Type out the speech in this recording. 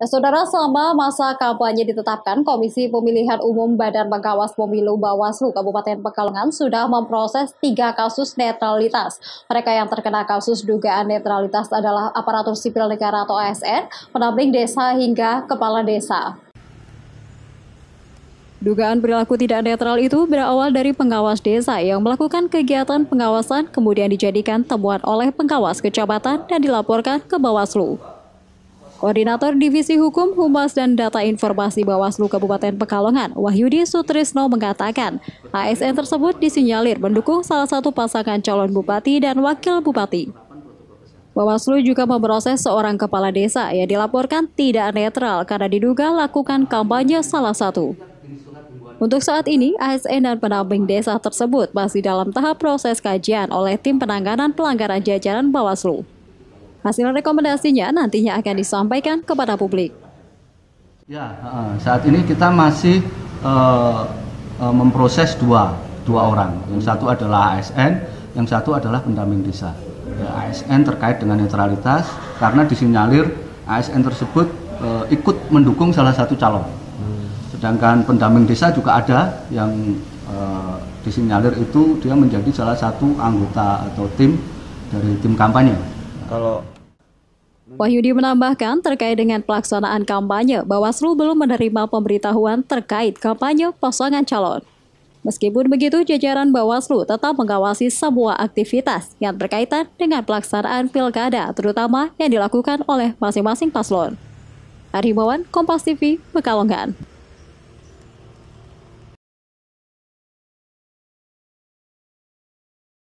Nah, saudara, selama masa kampanye ditetapkan, Komisi Pemilihan Umum Badan Pengawas Pemilu Bawaslu Kabupaten Pekalongan sudah memproses tiga kasus netralitas. Mereka yang terkena kasus dugaan netralitas adalah aparatur sipil negara atau ASN, penamping desa hingga kepala desa. Dugaan perilaku tidak netral itu berawal dari pengawas desa yang melakukan kegiatan pengawasan kemudian dijadikan temuan oleh pengawas kecamatan dan dilaporkan ke Bawaslu. Koordinator Divisi Hukum, Humas dan Data Informasi Bawaslu Kabupaten Pekalongan, Wahyudi Sutrisno mengatakan, ASN tersebut disinyalir mendukung salah satu pasangan calon bupati dan wakil bupati. Bawaslu juga memproses seorang kepala desa yang dilaporkan tidak netral karena diduga lakukan kampanye salah satu. Untuk saat ini, ASN dan pendamping desa tersebut masih dalam tahap proses kajian oleh tim penanganan pelanggaran jajaran Bawaslu. Hasil rekomendasinya nantinya akan disampaikan kepada publik. Ya, eh, saat ini kita masih uh, memproses dua dua orang. Yang satu adalah ASN, yang satu adalah pendamping desa. Ya, ASN terkait dengan netralitas karena disinyalir ASN tersebut uh, ikut mendukung salah satu calon. Sedangkan pendamping desa juga ada yang uh, disinyalir itu dia menjadi salah satu anggota atau tim dari tim kampanye kalau Wahyudi menambahkan terkait dengan pelaksanaan kampanye, Bawaslu belum menerima pemberitahuan terkait kampanye pasangan calon. Meskipun begitu, jajaran Bawaslu tetap mengawasi semua aktivitas yang berkaitan dengan pelaksanaan pilkada, terutama yang dilakukan oleh masing-masing paslon. Arimawan, Kompas TV, Pekalongan.